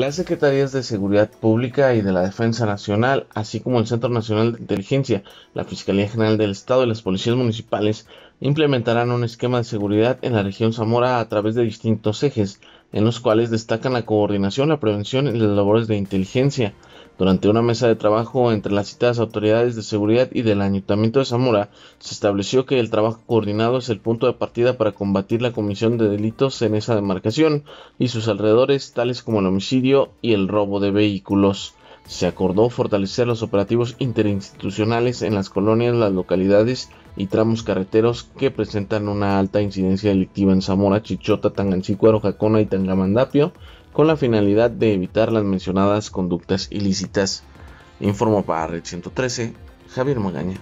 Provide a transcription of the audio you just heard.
Las Secretarías de Seguridad Pública y de la Defensa Nacional, así como el Centro Nacional de Inteligencia, la Fiscalía General del Estado y las policías municipales, implementarán un esquema de seguridad en la región Zamora a través de distintos ejes, en los cuales destacan la coordinación, la prevención y las labores de inteligencia, durante una mesa de trabajo entre las citadas autoridades de seguridad y del Ayuntamiento de Zamora, se estableció que el trabajo coordinado es el punto de partida para combatir la comisión de delitos en esa demarcación y sus alrededores, tales como el homicidio y el robo de vehículos. Se acordó fortalecer los operativos interinstitucionales en las colonias, las localidades y tramos carreteros que presentan una alta incidencia delictiva en Zamora, Chichota, Tangancícuaro, Jacona y Tangamandapio, con la finalidad de evitar las mencionadas conductas ilícitas, Informo para Red 113 Javier Magaña.